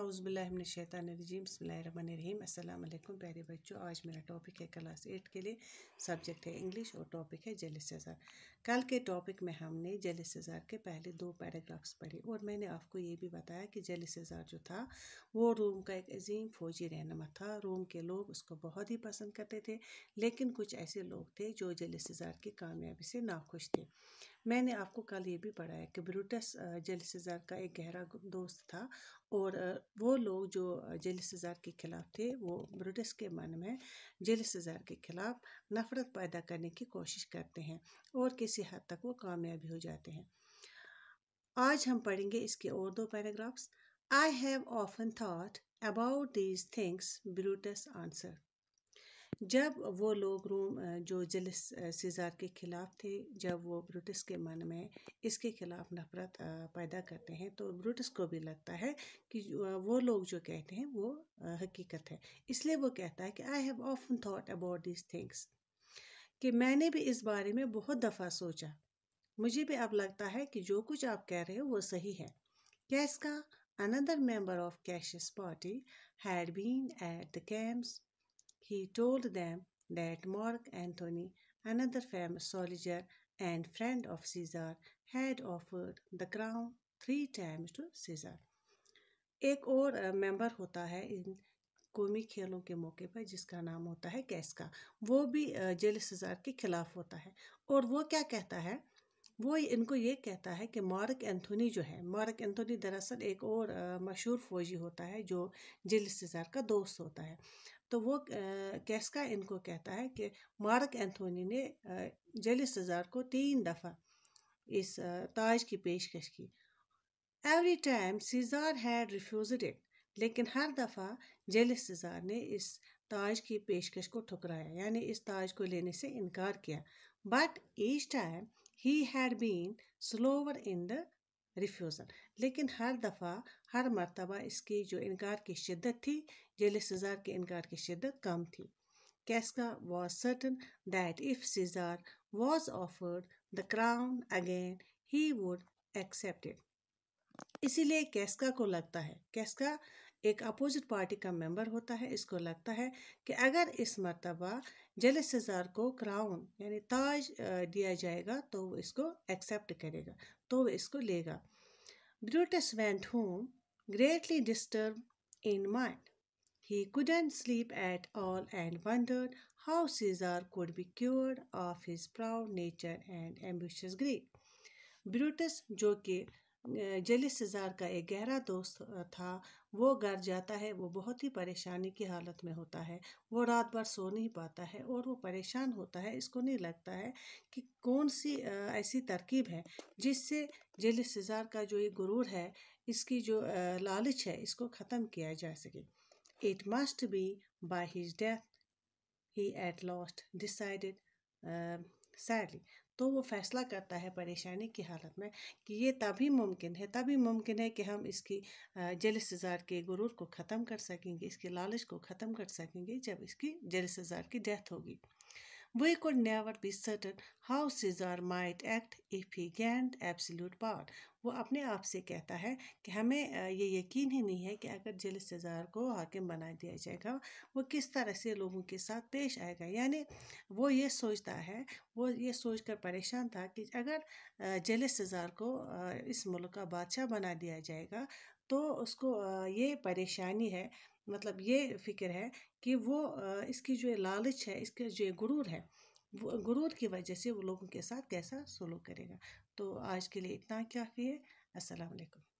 अज़बिल्लिमिनशैतानरजीम अस्सलाम प्यारे बच्चों आज मेरा टॉपिक है क्लास एट के लिए सब्जेक्ट है इंग्लिश और टॉपिक है जल सज़ार कल के टॉपिक में हमने जल सज़ार के पहले दो पैराग्राफ्स पढ़े और मैंने आपको ये भी बताया कि जल सज़ार जो था वो रोम का एक अजीम फ़ौजी रहनमा था रोम के लोग उसको बहुत ही पसंद करते थे लेकिन कुछ ऐसे लोग थे जो जल सज़ार की कामयाबी से नाखुश थे मैंने आपको कल ये भी पढ़ा है कि ब्रूटस जलिसज़ार का एक गहरा दोस्त था और वो लोग जो जलिसज़ार के ख़िलाफ़ थे वो ब्रूटस के मन में जलिसज़ार के ख़िलाफ़ नफ़रत पैदा करने की कोशिश करते हैं और किसी हद तक वो कामयाब हो जाते हैं आज हम पढ़ेंगे इसके और दो paragraphs I have often thought about these things Brutus answer जब वो लोग रोम जो जलिस सीज़ार के ख़िलाफ़ थे जब वो ब्रूटस के मन में इसके ख़िलाफ़ नफ़रत पैदा करते हैं तो ब्रूटस को भी लगता है कि वो लोग जो कहते हैं वो हकीकत है इसलिए वो कहता है कि I have often thought about this things कि मैंने भी इस बारे में बहुत दफ़ा सोचा मुझे भी अब लगता है कि जो कुछ आप कह रहे हो वो सही है Casca another member of Cassius party had been at the camps He told them that Mark Antony, another famous soldier and friend of Caesar, had offered the crown three times to Caesar. एक और member होता है इन कौमी खेलों के मौके पर जिसका नाम होता है कैसका वो भी जेल सजार के खिलाफ होता है और वो क्या कहता है वो इनको ये कहता है कि मार्क एंथोनी जो है मार्क एंथोनी दरअसल एक और मशहूर फौजी होता है जो जेल सजार का दोस्त होता है तो वो कैसका इनको कहता है कि मार्क एंथोनी ने जली सजार को तीन दफ़ा इस ताज की पेशकश की every time Caesar had refused it लेकिन हर दफ़ा जेल सजार ने इस ताज की पेशकश को ठुकराया यानी इस ताज को लेने से इनकार किया but each time he had been slower in the refusal लेकिन हर दफ़ा हर मरतबा इसकी जो इनकार की शिद्दत थी जेल सज़ार के इनकार की शिद्दत कम थी Casca was certain that if Caesar was offered the crown again he would accept इसीलिए कैसका को लगता है कैसका एक अपोजिट पार्टी का मेंबर होता है इसको लगता है कि अगर इस मरतबा जलसार को क्राउन यानी ताज दिया जाएगा तो वो इसको एक्सेप्ट करेगा तो वो इसको लेगा Brutus went home greatly disturb in mind he couldn't sleep at all and wonder how Caesar could be cure of his proud nature and ambitious great Brutus जो कि जलिस सिजार का एक गहरा दोस्त था वो घर जाता है वो बहुत ही परेशानी की हालत में होता है वो रात भर सो नहीं पाता है और वो परेशान होता है इसको नहीं लगता है कि कौन सी ऐसी तरकीब है जिससे जलिस सिजार का जो ये गुरूर है इसकी जो लालच है इसको ख़त्म किया जा सके it must be by his death he at last decided sadly तो वो फैसला करता है परेशानी की हालत में कि ये तभी मुमकिन है तभी मुमकिन है कि हम इसकी जलसजार के गुरूर को ख़त्म कर सकेंगे इसके लालच को ख़त्म कर सकेंगे जब इसकी जलसजार की डेथ होगी We could never be certain how Caesar might act if he gained absolute power. वो अपने आप से कहता है कि हमें ये यकीन ही नहीं है कि अगर जल सीजार को हाकिम बना दिया जाएगा वो किस तरह से लोगों के साथ पेश आएगा यानी वो ये सोचता है वो ये सोच कर परेशान था कि अगर जल सीजार को इस मुल्क का बादशाह बना दिया जाएगा तो उसको ये परेशानी है मतलब ये फिक्र है कि वो इसकी जो लालच है इसका जो गुरूर है वो गुरूर की वजह से वो लोगों के साथ कैसा सलूक करेगा तो आज के लिए इतना काफ़ी है असलकम